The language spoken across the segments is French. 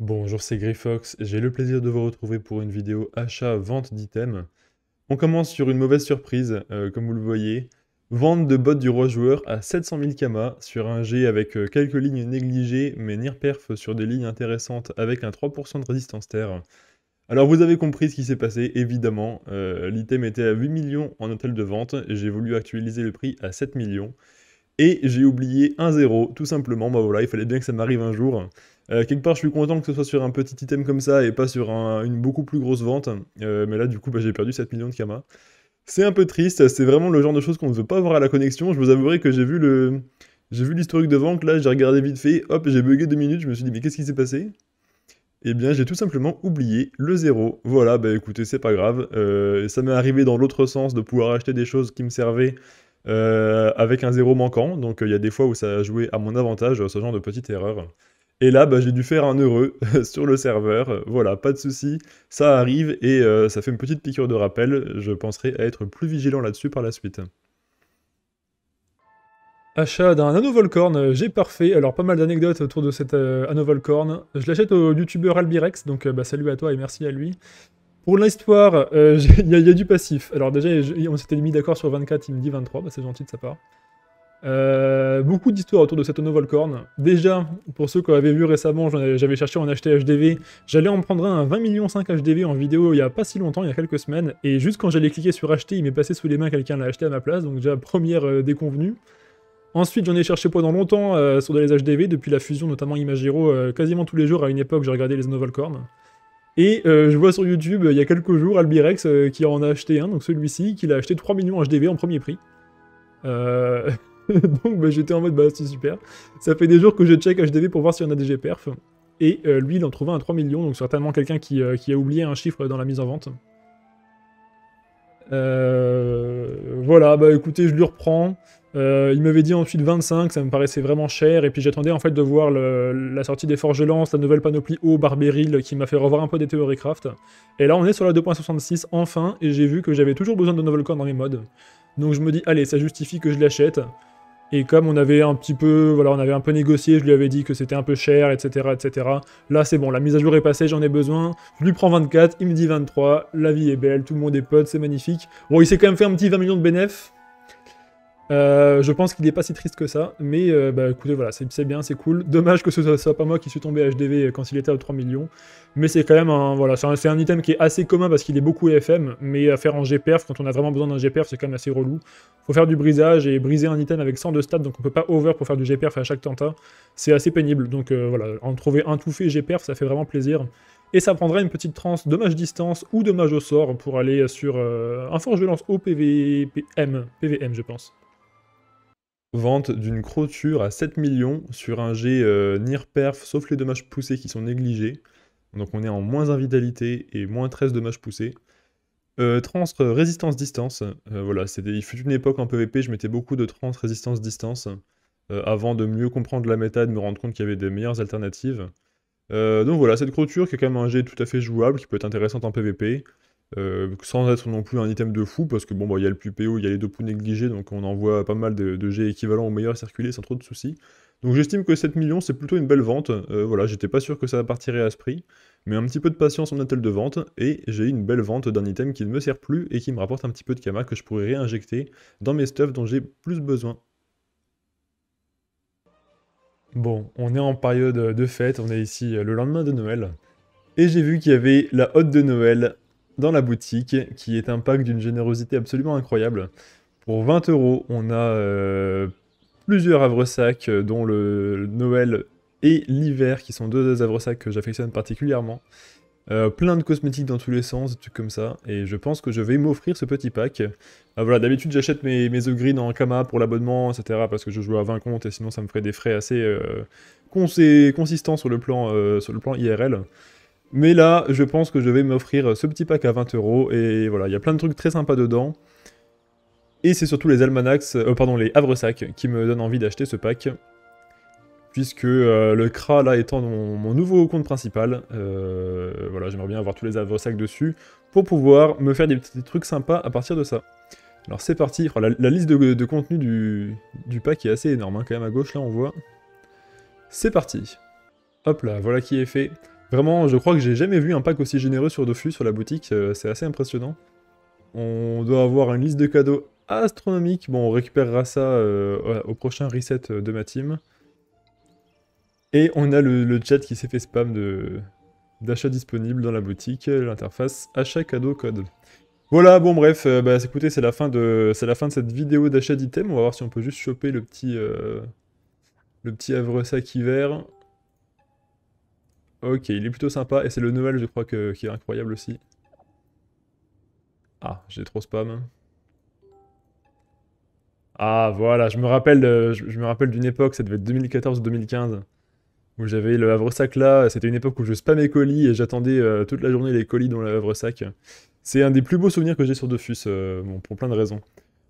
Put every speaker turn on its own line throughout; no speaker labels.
Bonjour, c'est Griffox. J'ai le plaisir de vous retrouver pour une vidéo achat-vente d'items. On commence sur une mauvaise surprise, euh, comme vous le voyez. Vente de bottes du roi joueur à 700 000 kamas sur un G avec euh, quelques lignes négligées, mais n'irperf perf sur des lignes intéressantes avec un 3% de résistance terre. Alors vous avez compris ce qui s'est passé, évidemment. Euh, l'item était à 8 millions en hôtel de vente, j'ai voulu actualiser le prix à 7 millions. Et j'ai oublié un zéro, tout simplement. Bah voilà, il fallait bien que ça m'arrive un jour. Euh, quelque part, je suis content que ce soit sur un petit item comme ça et pas sur une beaucoup plus grosse vente. Euh, mais là, du coup, bah, j'ai perdu 7 millions de kamas. C'est un peu triste, c'est vraiment le genre de choses qu'on ne veut pas voir à la connexion. Je vous avouerai que j'ai vu le. J'ai vu l'historique de vente, là j'ai regardé vite fait, hop, j'ai bugué deux minutes, je me suis dit mais qu'est-ce qui s'est passé eh bien, j'ai tout simplement oublié le zéro. Voilà, bah écoutez, c'est pas grave. Euh, ça m'est arrivé dans l'autre sens de pouvoir acheter des choses qui me servaient euh, avec un zéro manquant. Donc euh, il y a des fois où ça a joué à mon avantage, euh, ce genre de petite erreur. Et là, bah, j'ai dû faire un heureux sur le serveur. Voilà, pas de souci, ça arrive et ça fait une petite piqûre de rappel. Je penserai à être plus vigilant là-dessus par la suite. Achat d'un Anovolcorn, j'ai parfait. Alors, pas mal d'anecdotes autour de cet euh, Je l'achète au youtubeur Albirex, donc bah, salut à toi et merci à lui. Pour l'histoire, euh, il y, a du passif. Alors déjà, on s'était mis d'accord sur 24, il me dit 23, bah, c'est gentil de sa part. Euh, beaucoup d'histoires autour de cette Ono Volcorn. Déjà, pour ceux qui avaient vu récemment, j'avais cherché en acheter HDV. J'allais en prendre un 20 millions 5 HDV en vidéo il y a pas si longtemps, il y a quelques semaines. Et juste quand j'allais cliquer sur acheter, il m'est passé sous les mains, quelqu'un l'a acheté à ma place. Donc déjà, première euh, déconvenue. Ensuite, j'en ai cherché pendant longtemps sur des HDV, depuis la fusion, notamment Imagiro, quasiment tous les jours à une époque, j'ai regardé les Ono Volcorn. Et euh, je vois sur YouTube, il y a quelques jours, Albirex euh, qui en a acheté un, donc celui-ci, qu'il a acheté 3 millions HDV en premier prix. Euh, donc bah, j'étais en mode, bah c'est super. Ça fait des jours que je check HDV pour voir s'il y en a des GPerf. Et lui, il en trouve un à 3 millions, donc certainement quelqu'un qui, qui, a oublié un chiffre dans la mise en vente. Euh... Voilà, bah écoutez, je lui reprends. Euh, il m'avait dit ensuite 25, ça me paraissait vraiment cher, et puis j'attendais en fait de voir la sortie des Forges Lance, la nouvelle panoplie haut Barberil, qui m'a fait revoir un peu des Theorycraft. Et là on est sur la 2.66 enfin, et j'ai vu que j'avais toujours besoin de novelcore dans mes modes. Donc je me dis, allez, ça justifie que je l'achète. Et comme on avait un petit peu, voilà, on avait un peu négocié, je lui avais dit que c'était un peu cher, etc., etc. Là, c'est bon, la mise à jour est passée, j'en ai besoin. Je lui prends 24, il me dit 23, la vie est belle, tout le monde est pote, c'est magnifique. Bon, il s'est quand même fait un petit 20 millions de bénéfices. Euh, je pense qu'il n'est pas si triste que ça, mais euh, bah, écoutez, voilà, c'est bien, c'est cool. Dommage que ce soit, soit, pas moi qui suis tombé HDV euh, quand il était à 3 millions, mais c'est quand même un, voilà, c'est un, item qui est assez commun parce qu'il est beaucoup FM, mais à faire en GPerf, quand on a vraiment besoin d'un GPF c'est quand même assez relou. Faut faire du brisage et briser un item avec 102 stats, donc on peut pas over pour faire du GPerf à chaque tenta, c'est assez pénible, donc voilà, en trouver un tout fait GPerf, ça fait vraiment plaisir. Et ça prendrait une petite transe dommage distance ou dommage au sort pour aller sur un forge de lance au PVM je pense. Vente d'une croture à 7 millions sur un jet euh, perf sauf les dommages poussés qui sont négligés. Donc on est en moins 1 vitalité et moins 13 dommages poussés. Euh, trans euh, résistance distance, euh, voilà, il fut une époque en PvP, je mettais beaucoup de trans résistance distance avant de mieux comprendre la méta et de me rendre compte qu'il y avait des meilleures alternatives. donc voilà, cette croture qui est quand même un jet tout à fait jouable, qui peut être intéressante en PvP. Euh, sans être non plus un item de fou, parce que bon, bah, il y a le PUPO, il y a les deux poux négligés, donc on envoie pas mal de, jets équivalents meilleur à circuler sans trop de soucis. Donc j'estime que 7 millions, c'est plutôt une belle vente. Euh, voilà, j'étais pas sûr que ça partirait à ce prix, mais un petit peu de patience en attel de vente, et j'ai eu une belle vente d'un item qui ne me sert plus et qui me rapporte un petit peu de kama que je pourrais réinjecter dans mes stuffs dont j'ai plus besoin. Bon, on est en période de fête, on est ici le lendemain de Noël. Et j'ai vu qu'il y avait la hotte de Noël dans la boutique, qui est un pack d'une générosité absolument incroyable. Pour 20 euros, on a euh, plusieurs avresacs, euh, dont le Noël et l'hiver, qui sont deux avresacs que j'affectionne particulièrement. Euh, plein de cosmétiques dans tous les sens, des trucs comme ça. Et je pense que je vais m'offrir ce petit pack. voilà, d'habitude j'achète mes, mes en Kama pour l'abonnement, etc. Parce que je joue à 20 comptes et sinon ça me ferait des frais assez consistants sur le plan, sur le plan IRL. Mais là, je pense que je vais m'offrir ce petit pack à 20 euros. Et voilà, il y a plein de trucs très sympas dedans. Et c'est surtout les almanachs, euh, pardon, les havres qui me donnent envie d'acheter ce pack. Puisque euh, le CRA, là, étant mon, nouveau compte principal, euh, voilà, j'aimerais bien avoir tous les havresacs dessus pour pouvoir me faire des petits trucs sympas à partir de ça. Alors c'est parti. La, liste de, contenu du, pack est assez énorme, hein, quand même à gauche, là, on voit. C'est parti. Hop là, voilà qui est fait. Vraiment, je crois que j'ai jamais vu un pack aussi généreux sur Dofus, sur la boutique, euh, c'est assez impressionnant. On doit avoir une liste de cadeaux astronomiques. Bon, on récupérera ça euh, au prochain reset euh, de ma team. Et on a le, chat qui s'est fait spam de d'achat disponible dans la boutique, l'interface achat cadeau code. Voilà, bon bref, bah, écoutez, c'est la fin de la fin de cette vidéo d'achat d'items. On va voir si on peut juste choper le petit le petit havre sac hiver. Ok, il est plutôt sympa, et c'est le Noël, je crois, que, qui est incroyable aussi. Ah, j'ai trop spam. Ah, voilà, je me rappelle, je, me rappelle d'une époque, ça devait être 2014-2015, où j'avais le Sac là, c'était une époque où je spammais colis, et j'attendais euh, toute la journée les colis dans le Sac. C'est un des plus beaux souvenirs que j'ai sur Dofus, euh, pour plein de raisons.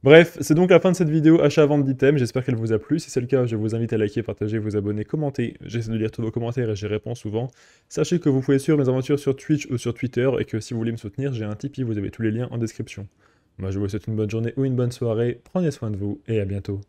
Bref, c'est donc la fin de cette vidéo achat-vente d'items, j'espère qu'elle vous a plu. Si c'est le cas, je vous invite à liker, partager, vous abonner, commenter. J'essaie de lire tous vos commentaires et j'y réponds souvent. Sachez que vous pouvez suivre mes aventures sur Twitch ou sur Twitter et que si vous voulez me soutenir, j'ai un Tipeee, vous avez tous les liens en description. Moi je vous souhaite une bonne journée ou une bonne soirée, prenez soin de vous et à bientôt.